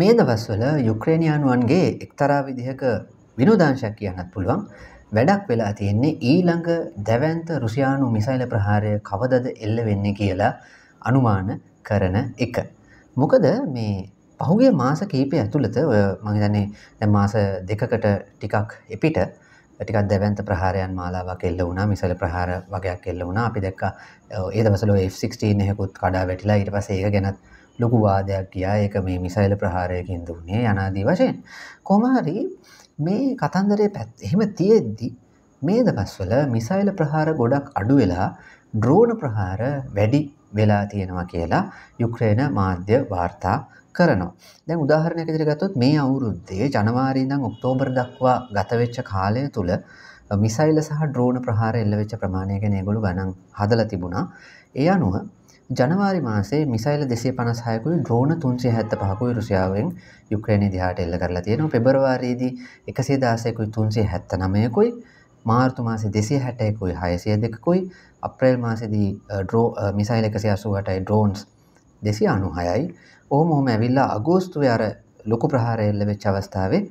මේ දවස්වල යුක්‍රේණයානුවන්ගේ එක්තරා විදිහක විනෝදාංශයක් කියන්නත් පුළුවන් වැඩක් වෙලා තියෙන්නේ ඊළඟ දැවන්ත රුසියානු මිසයිල ප්‍රහාරය කවදද එල්ල වෙන්න කියලා අනුමාන කරන එක. මොකද මේ පහුගේ මාස කීපය ඇතුළත මහිතන්නේ මාස දෙකකට ටිකක් එපිට ටිකක් දැවන්ත ප්‍රහාරයන් මාලාවක් එල්ල වුණා මිසල ප්‍රහාර වගයක් එල්ල වුණා අපි දැක්ක ඒ දවසල F16 එහෙකුත් කඩා වැටිලා ඊට පස්සේ ඒක ගැනත් ලොකු වාදයක් ගියා ඒක මේ මිසයිල ප්‍රහාරයකින් දුන්නේ යනාදී වශයෙන්. කොමහරි මේ කතන්දරය පැත් එහෙම තියෙද්දි මේ දවස්වල මිසයිල ප්‍රහාර ගොඩක් අඩු වෙලා ඩ්‍රෝන ප්‍රහාර වැඩි වෙලා තියෙනවා කියලා යුක්‍රේන මාධ්‍ය වාර්තා කරනවා. දැන් උදාහරණයක් විදිහට ගත්තොත් මේ අවුරුද්දේ ජනවාරි ඉඳන් ඔක්තෝබර් දක්වා ගතවෙච්ච කාලය තුල මිසයිල සහ ඩ්‍රෝන ප්‍රහාර එල්ල වෙච්ච ප්‍රමාණය ගැන ඒගොල්ලෝ ගණන් හදලා තිබුණා. ඒ අනුව ජනවාරි මාසේ මිසයිල දෙසේ පනසායකුයි ද්‍රෝණ තුන්සේ හැත්ත පහකුයි රුසියාවෙන් යුක්්‍රේණ දිහාට එල්ල කරලා තියෙනවා පෙබරවාරයේදී එකසේ දාසයකුයි තුන්සේ හැත්ත නමයකුයි මාර්තු මාසේ දෙසේ හැටයකුයි හයසය දෙකකුයි අප්‍රේල් මාසදී ඩ්‍රෝ මිසයිල එකසි අසුහටයි ඩ්‍රෝන්ස් දෙසි අනු හයයි ඕහම හොම ඇවිල්ලා අගෝස්තුව අර ලොකු ප්‍රහාරයල්ල වෙච් අවස්ථාවේ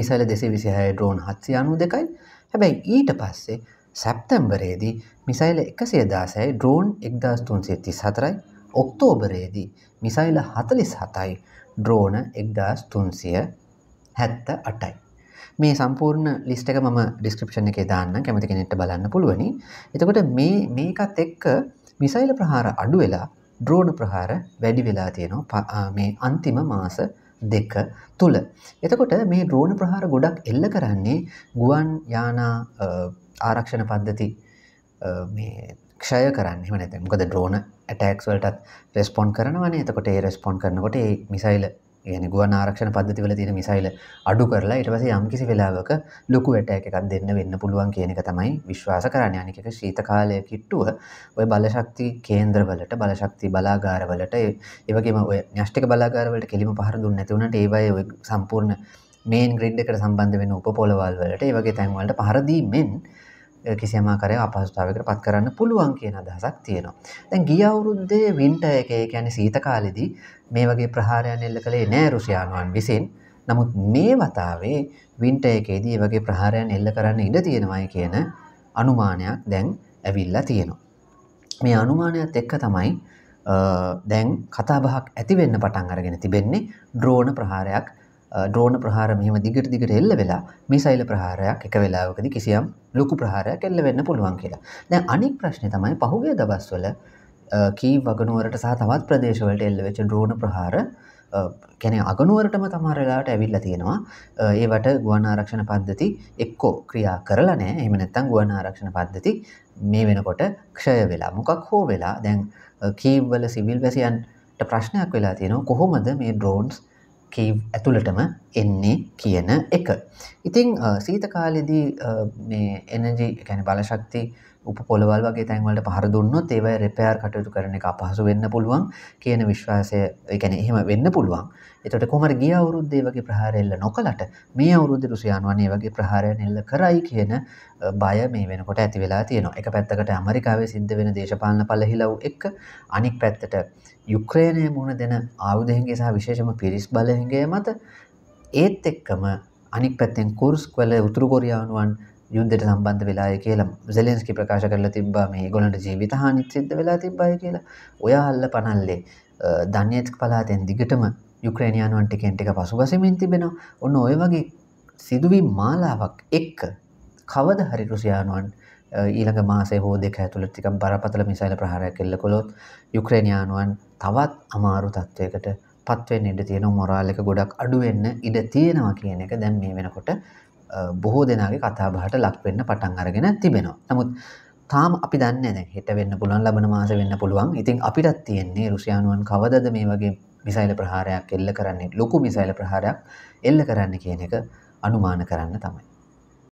මිසල දෙසේ විසිහය ඩ්‍රෝන් හත්සි අනු දෙකයි හැබැයි ඊට පස්සේ සැප්තැම්බරේදී මිසයිල එකසේ දාසයි ඩ්‍රෝන් එක්දස්තුන්සේති සතරයි ඔක්තෝබරේදී මිසයිල හතලිස් හතයි ඩ්‍රෝන එක්දස් තුන්සිය හැත්ත අටයි. මේ සම්පූර්ණ ලිස්ට එක මම ඩිස්ක්‍රපෂණ එක දාන්න කැමති කෙනෙට බලන්න පුළුවනි එතකොට මේ මේකත් එක්ක මිසයිල ප්‍රහාර අඩු වෙලා ඩ්‍රෝණ ප්‍රහාර වැඩි වෙලා තියෙනවා මේ අන්තිම මාස දෙක තුළ. එතකොට මේ ඩ්‍රෝණ ප්‍රහාර ගොඩක් එල්ල කරන්නේ ගුවන් යානා ආරක්ෂණ පද්ධති ක්ෂය කරන්න මනත මොකද ද්‍රෝන ඇටක්ස්වලටත් රෙස්පොන්් කරනවන එතකොට ඒ රෙස්පොන්් කරනකොට ඒ මිසයිල යන ගුවන් ආරක්ෂණ පද්ධතිවල තියෙන මිසයිල අඩු කරලා ඉටවස යම්කිසි වෙලාවක ලොකු වැට එකක් දෙන්න වෙන්න පුළුවන් කියනක තමයි විශ්වාස කරන්න යනික ශීත කාලය කිට්ටුව ඔය බලශක්ති කේන්ද්‍රවලට බලශක්ති බලාගාරවලට ඒවගේම ඔය න්‍යෂ්ටික බලාගාරවලට කෙලිම පහරදුන්න නැතිවනට ඒවය සම්පූර්ණ මේන් ග්‍රිඩ් එකට සම්බන්ධ වෙන උපපොලවල් වලට ඒවගේ තැන්වලට පහරදීමෙන් කිසිම ආකාරයක අපහසුතාවයකට පත් කරන්න පුළුවන් කියන අදහසක් තියෙනවා. දැන් ගිය අවුරුද්දේ වින්ටර් එකේ කියන්නේ සීත කාලෙදී මේ වගේ ප්‍රහාරයන් එල්ල කළේ නෑ රුසියානුවන් විසින්. නමුත් මේ වතාවේ වින්ටර් එකේදී මේ වගේ ප්‍රහාරයන් එල්ල කරන්න ඉඩ තියෙනවායි කියන අනුමානයක් දැන් ඇවිල්ලා තියෙනවා. මේ අනුමානයත් එක්ක තමයි දැන් කතාබහක් ඇති වෙන්න පටන් අරගෙන තිබෙන්නේ ඩ්‍රෝන ප්‍රහාරයක් ද්‍රෝණ ප්‍රහාර මෙහම දිගට දිගට එල්ල වෙලා මිසයිල ප්‍රහාරයක් එක වෙලාවකද කිසියම් ලොකු ප්‍රහාරයක් එල්ල වෙන්න පුළුවන් කියලා දැ අනික් ප්‍රශ්න තමයි පහුගේ දබස්වල කී වගනුවරට සහ තවත් ප්‍රදේශවලට එල්ල වෙච්ච ද්‍රෝණ ප්‍රහාර කැන අගනුවරටම තමරලාට ඇවිල්ල තියෙනවා ඒවට ගුවන් ආරක්ෂණ පද්ධති එක්කෝ ක්‍රියා කරලා නෑ එම නැත්තං ගුවන් ආරක්ෂණ පද්ධති මේ වෙනකොට ක්ෂය වෙලා මොකක් හෝ වෙලා දැන් කීව්වල සිවිල් වැසියන්ට ප්‍රශ්නයක් වෙලා තියෙනවා කොහොමද මේ ඩ්‍රෝන්ස් කීව් ඇතුළටම එන්නේ කියන එක. ඉතිං සීතකාලෙදී එනජි ගැන බලශක්ති උප පොළවල් වගේ තැන්වලට පහර දුන්නොත් ඒවයි රෙපයාර් කටයුතු කරන එක අපහසු වෙන්න පුළුවන් කියන විශ්වාසය එකැන එහෙම වෙන්න පුළුවන් එතට කොමට ගිය අවුරුද්දේ වගේ ප්‍රහාරෙල්ල නොකලට මේ අවුරුද්ධ රුසියන් වනේ වගේ ප්‍රහාරයන් එල්ල කරයි කියන බය මේ වෙනකොට ඇති වෙලා තියෙනවා එක පැත්තකට ඇමරිකාවේ සිද්ධ වෙන දේශපාලන පලහිලව් එක් අනික් පැත්තට යුක්‍රේණය මුණ දෙන ආවුදයන්ගේ සහ විශේෂම පිරිස් බලහිගේ මත ඒත් එක්කම අනික් පැත්තෙන් කුර්ස් වල උතුරු කොරියානුවන් යුද්ධයට සම්බන්ධ වෙලාය කියලා සෙලෙන්ස්කි ප්‍රකාශ කරලා තිබ්බා මේ ගොලන්ට ජීවිතහානිත් සිද්ධ වෙලා තිබ්බයි කියලා ඔයා අල්ල පනල්ලේ ධන්‍යත්ක පලාතෙන් දිගටම යුක්‍රේණයානුවන්ට කෙන්ටික පසුගසමින් තිබෙනවා ඔන්න ඔය වගේ සිදුවී මාලාවක් එක්ක කවද හරි රුසියානුවන් ඊළඟ මාසේ හෝ දෙක ඇතුළට ටිකක් බරපතල මිසයිල් ප්‍රහාරයක් එල්ල කළොත් යුක්‍රේනියානුවන් තවත් අමාරු තත්වයකට පත්වෙන්න ඉඩ තියෙන මොරාල් එක ගොඩක් අඩු වෙන්න ඉඩ තියෙනවා කියන එක දැන් මේ වෙනකොට බොහෝ දෙනාගේ කතාබහට ලක්වෙන්න පටන් අරගෙන තිබෙනවා. නමුත් තාම අපි දන්න දැ හිට වෙන්න පුළන් ලබන මාස වෙන්න පුළුවන් ඉතින් අපිටත් තියෙන්නේ රුසියානුවන් කවදද මේ වගේ මිසයිල ප්‍රහාරයක් එල්ල කරන්නේ ලොකු මිසයිල ප්‍රහාරයක් එල්ල කරන්න කියන එක අනුමාන කරන්න තමයි.